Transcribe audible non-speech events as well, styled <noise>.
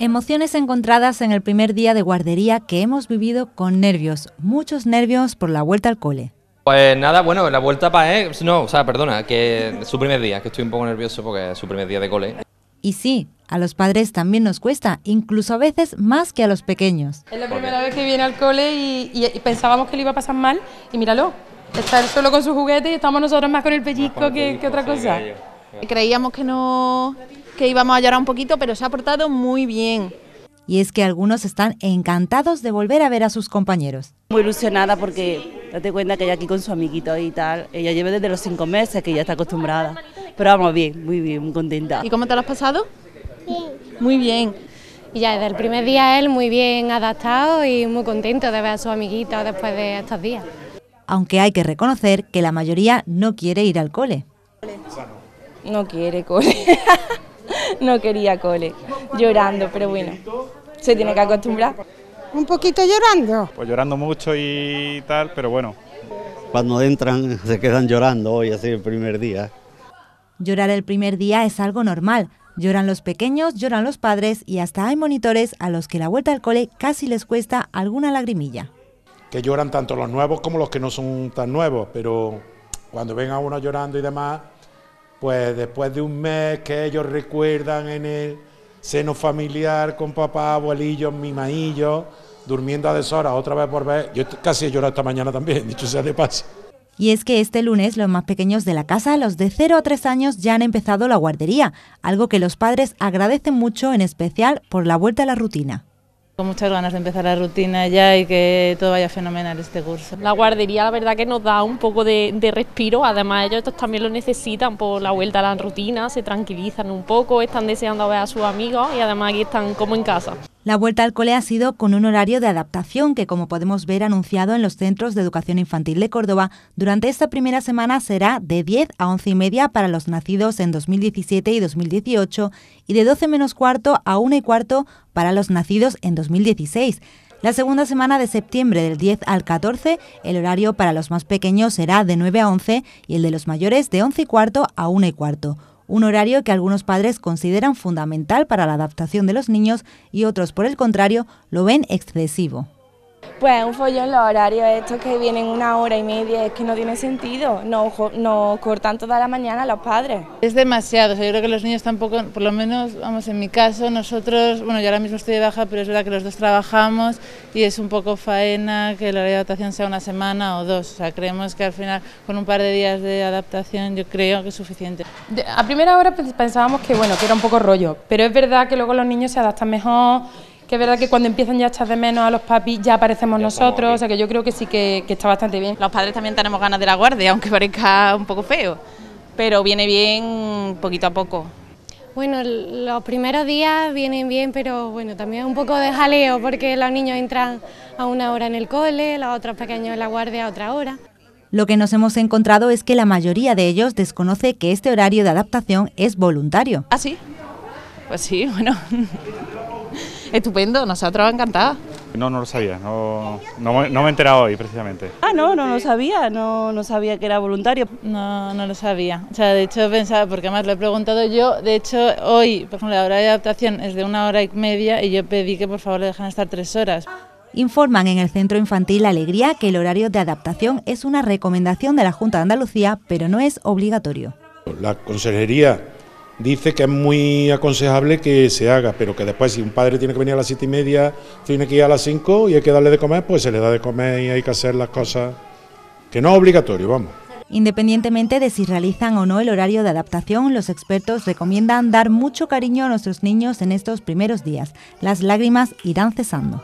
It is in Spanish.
Emociones encontradas en el primer día de guardería que hemos vivido con nervios, muchos nervios por la vuelta al cole. Pues nada, bueno, la vuelta para... Eh, no, o sea, perdona, que es su primer día, que estoy un poco nervioso porque es su primer día de cole. Y sí, a los padres también nos cuesta, incluso a veces más que a los pequeños. Es la primera vez que viene al cole y, pensábamos que le iba a pasar mal y míralo, está solo con su juguete y estamos nosotros más con el pellizco, que, que, otra cosa. Creíamos que no que íbamos a llorar un poquito, pero se ha portado muy bien. Y es que algunos están encantados de volver a ver a sus compañeros. Muy ilusionada porque date cuenta que ella aquí con su amiguito y tal, ella lleva desde los cinco meses que ya está acostumbrada. Pero vamos bien, muy bien, muy contenta. ¿Y cómo te lo has pasado? Bien. Muy bien. Y ya desde el primer día él muy bien adaptado y muy contento de ver a su amiguito después de estos días. Aunque hay que reconocer que la mayoría no quiere ir al cole. No quiere cole. <laughs> <laughs> no quería cole, llorando, pero bueno, se tiene que acostumbrar. ¿Un poquito llorando? Pues llorando mucho y tal, pero bueno. Cuando entran se quedan llorando hoy, así el primer día. Llorar el primer día es algo normal. Lloran los pequeños, lloran los padres y hasta hay monitores a los que la vuelta al cole casi les cuesta alguna lagrimilla. Que lloran tanto los nuevos como los que no son tan nuevos, pero cuando ven a uno llorando y demás, pues después de un mes que ellos recuerdan en el seno familiar con papá, abuelillos, mimaillos, durmiendo a deshora otra vez por vez. Yo casi he esta mañana también, <laughs> dicho sea de paso. Y es que este lunes los más pequeños de la casa, los de 0 a 3 años, ya han empezado la guardería, algo que los padres agradecen mucho, en especial por la vuelta a la rutina. Con muchas ganas de empezar la rutina ya y que todo vaya fenomenal este curso. La guardería la verdad que nos da un poco de, de respiro, además ellos también lo necesitan por la vuelta a la rutina, se tranquilizan un poco, están deseando ver a sus amigos y además aquí están como en casa. La vuelta al cole ha sido con un horario de adaptación que, como podemos ver anunciado en los centros de educación infantil de Córdoba, durante esta primera semana será de 10 a 11 y media para los nacidos en 2017 y 2018 y de 12 menos cuarto a 1 y cuarto para los nacidos en 2016. La segunda semana de septiembre del 10 al 14, el horario para los más pequeños será de 9 a 11 y el de los mayores de 11 y cuarto a 1 y cuarto un horario que algunos padres consideran fundamental para la adaptación de los niños y otros, por el contrario, lo ven excesivo. Pues un follón los horarios estos que vienen una hora y media, es que no tiene sentido, No, no cortan toda la mañana los padres. Es demasiado, yo creo que los niños tampoco, por lo menos, vamos, en mi caso, nosotros, bueno, yo ahora mismo estoy de baja, pero es verdad que los dos trabajamos y es un poco faena que la hora de adaptación sea una semana o dos, o sea, creemos que al final con un par de días de adaptación yo creo que es suficiente. A primera hora pues, pensábamos que, bueno, que era un poco rollo, pero es verdad que luego los niños se adaptan mejor, que es verdad que cuando empiezan ya a echar de menos a los papis ya aparecemos nosotros, o sea que yo creo que sí que, que, está bastante bien. Los padres también tenemos ganas de la guardia, aunque parezca un poco feo, pero viene bien poquito a poco. Bueno, los primeros días vienen bien, pero bueno, también un poco de jaleo porque los niños entran a una hora en el cole, los otros pequeños en la guardia a otra hora. Lo que nos hemos encontrado es que la mayoría de ellos desconoce que este horario de adaptación es voluntario. ¿Ah, sí? Pues sí, <laughs> bueno. Estupendo, nosotros encantada. No, no lo sabía, no, me he enterado hoy precisamente. Ah, no, no lo sabía, no, no sabía que era voluntario. No, no lo sabía. O sea, de hecho pensaba, porque además lo he preguntado yo, de hecho hoy, por ejemplo, la hora de adaptación es de una hora y media y yo pedí que por favor le dejan estar tres horas. Informan en el Centro Infantil Alegría que el horario de adaptación es una recomendación de la Junta de Andalucía, pero no es obligatorio. La Consejería dice que es muy aconsejable que se haga, pero que después si un padre tiene que venir a las siete y media, tiene que ir a las cinco y hay que darle de comer, pues se le da de comer y hay que hacer las cosas que no es obligatorio, vamos. Independientemente de si realizan o no el horario de adaptación, los expertos recomiendan dar mucho cariño a nuestros niños en estos primeros días. Las lágrimas irán cesando.